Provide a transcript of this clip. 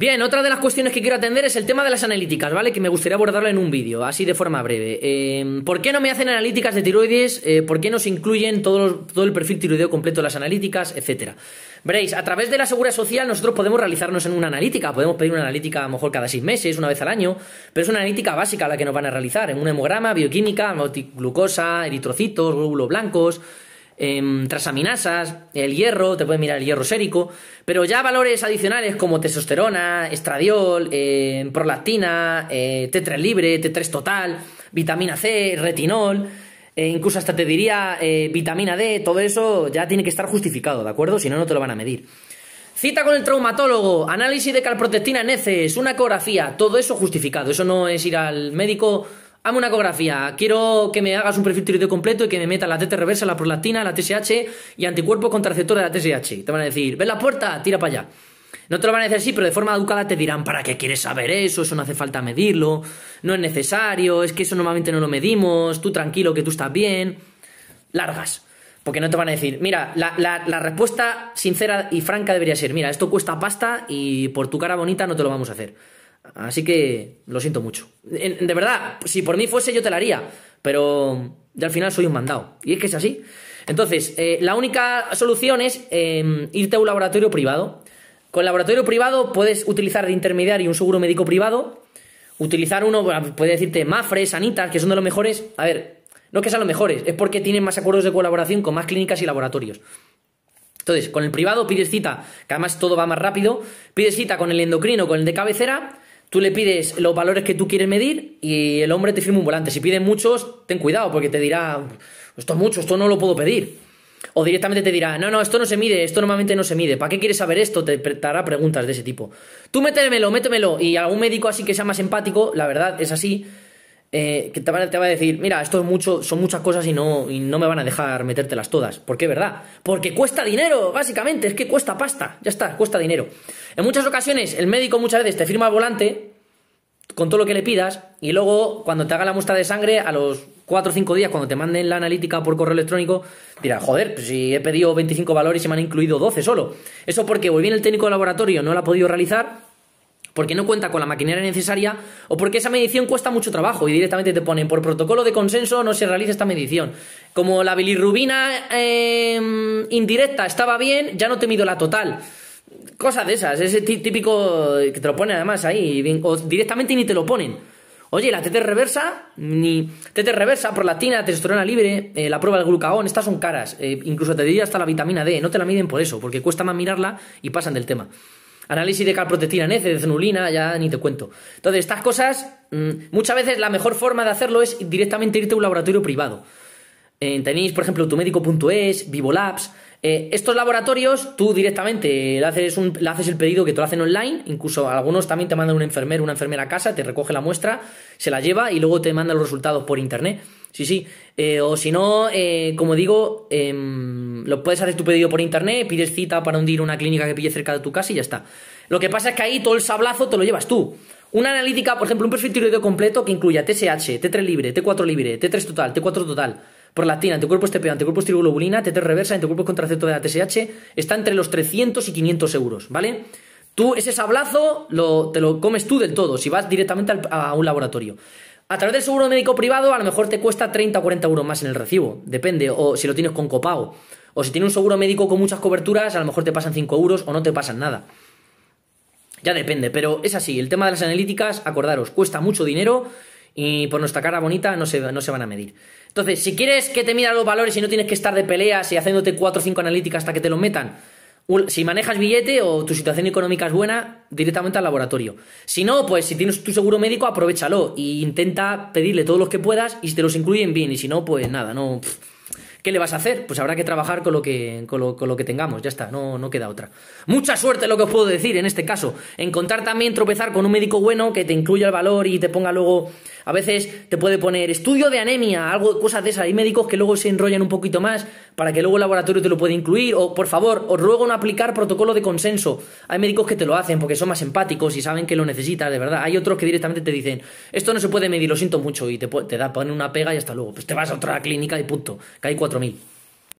Bien, otra de las cuestiones que quiero atender es el tema de las analíticas, ¿vale? Que me gustaría abordarlo en un vídeo, así de forma breve. Em, ¿Por qué no me hacen analíticas de tiroides? Eh, ¿Por qué no se incluyen todo, todo el perfil tiroideo completo de las analíticas, etcétera? Veréis, a través de la seguridad social nosotros podemos realizarnos en una analítica, podemos pedir una analítica a lo mejor cada seis meses, una vez al año, pero es una analítica básica la que nos van a realizar, en un hemograma, bioquímica, glucosa, eritrocitos, glóbulos blancos, Em, trasaminasas, el hierro, te pueden mirar el hierro sérico, pero ya valores adicionales como testosterona, estradiol, em, prolactina, eh, T3 libre, T3 total, vitamina C, retinol, e incluso hasta te diría eh, vitamina D, todo eso ya tiene que estar justificado, ¿de acuerdo? Si no, no te lo van a medir. Cita con el traumatólogo, análisis de calprotectina en heces, una ecografía, todo eso justificado. Eso no es ir al médico Dame una ecografía, quiero que me hagas un perfil tiroideo completo y que me metas la TT reversa, la prolactina, la TSH y anticuerpos contra de la TSH. Te van a decir, ven la puerta, tira para allá. No te lo van a decir así, pero de forma educada te dirán, ¿para qué quieres saber eso? Eso no hace falta medirlo, no es necesario, es que eso normalmente no lo medimos, tú tranquilo que tú estás bien. Largas. Porque no te van a decir, mira, la, la respuesta sincera y franca debería ser, mira, esto cuesta pasta y por tu cara bonita no te lo vamos a hacer. Así que lo siento mucho. De verdad, si por mí fuese yo te la haría, pero ya al final soy un mandado. Y es que es así. Entonces, eh, la única solución es em, irte a un laboratorio privado. Con laboratorio privado puedes utilizar de intermediario un seguro médico privado, utilizar uno, puede decirte Mafre, Anitas que son de los mejores. A ver, no que sean los mejores, es porque tienen más acuerdos de colaboración con más clínicas y laboratorios. Entonces, con el privado pides cita, que además todo va más rápido, pides cita con el endocrino, con el de cabecera, Tú le pides los valores que tú quieres medir y el hombre te firma un volante. Si pides muchos, ten cuidado porque te dirá, esto es mucho, esto no lo puedo pedir. O directamente te dirá, no, no, esto no se mide, esto normalmente no se mide. ¿Para qué quieres saber esto? Te, hará preguntas de ese tipo. Tú métemelo, métemelo. Y algún médico así que sea más empático, la verdad es así, eh, que te te va a decir, mira, esto son muchas cosas y no, no me van a dejar metértelas todas. ¿Por qué, verdad? Porque cuesta dinero, básicamente, es que cuesta pasta, ya está, cuesta dinero. En muchas ocasiones, el médico muchas veces te firma volante con todo lo que le pidas y luego, cuando te haga la muestra de sangre, a los 4 o 5 días, cuando te manden la analítica por correo electrónico, dirá joder, pues si he pedido 25 valores y me han incluido 12 solo. Eso porque o bien el técnico de laboratorio no lo ha podido realizar porque no cuenta con la maquinaria necesaria o porque esa medición cuesta mucho trabajo y directamente te ponen por protocolo de consenso no se realiza esta medición. Como la bilirrubina em, indirecta estaba bien, ya no te mido la total. Cosas de esas, ese típico que te lo ponen además ahí, o directamente ni te lo ponen. Oye, la TT reversa, ni TT reversa, prolactina, testosterona libre, eh, la prueba del glucagón, estas son caras. Eh, incluso te diría hasta la vitamina D, no te la miden por eso, porque cuesta más mirarla y pasan del tema análisis de calprotectina nece, de ya ni te cuento. Entonces, estas cosas, mm, muchas veces la mejor forma de hacerlo es directamente irte a un laboratorio privado. tenéis, por ejemplo, tu Vivo Vivolabs. Eh, estos laboratorios, tú directamente eh, le haces, haces el pedido que te lo hacen online, incluso algunos también te mandan un enfermero, una enfermera a casa, te recoge la muestra, se la lleva y luego te manda los resultados por internet. Sí, sí. Eh, o si no, como digo, em, lo puedes hacer tu pedido por internet, pides cita para hundir una clínica que pille cerca de tu casa y ya está. Lo que pasa es que ahí todo el sablazo te lo llevas tú. Una analítica, por ejemplo, un perfil tiroideo completo que incluya TSH, T3 libre, T4 libre, T3 total, T4 total prolactina, anticuerpos cuerpo anticuerpos tiroglobulina, TT reversa, anticuerpos contra contracepto de la TSH, está entre los 300 y 500 euros, ¿vale? Tú ese sablazo lo, te lo comes tú del todo, si vas directamente a un laboratorio. A través del seguro médico privado a lo mejor te cuesta 30 o 40 euros más en el recibo, depende, o si lo tienes con copago. O si tienes un seguro médico con muchas coberturas, a lo mejor te pasan 5 euros o no te pasan nada. Ya depende, pero es así, el tema de las analíticas, acordaros, cuesta mucho dinero y por nuestra cara bonita no se, van a medir. Entonces, si quieres que te midan los valores y no tienes que estar de peleas y haciéndote 4 o 5 analíticas hasta que te los metan, si manejas billete o tu situación económica es buena, directamente al laboratorio. Si no, pues si tienes tu seguro médico, aprovéchalo e intenta pedirle todos los que puedas y si te los incluyen bien y si no, pues nada, no... ¿Qué le vas a hacer? Pues habrá que trabajar con lo que, con lo, que tengamos, ya está, no, no queda otra. Mucha suerte lo que os puedo decir en este caso. Encontrar también tropezar con un médico bueno que te incluya el valor y te ponga luego, a veces te puede poner estudio de anemia, algo, cosas de esas. Hay médicos que luego se enrollan un poquito más para que luego el laboratorio te lo pueda incluir. O, por favor, os ruego no aplicar protocolo de consenso. Hay médicos que te lo hacen porque son más empáticos y saben que lo necesitas, de verdad. Hay otros que directamente te dicen, esto no se puede medir, lo siento mucho, y te, te da, ponen una pega y hasta luego. Pues te vas a otra clínica y punto. Que hay 4.000.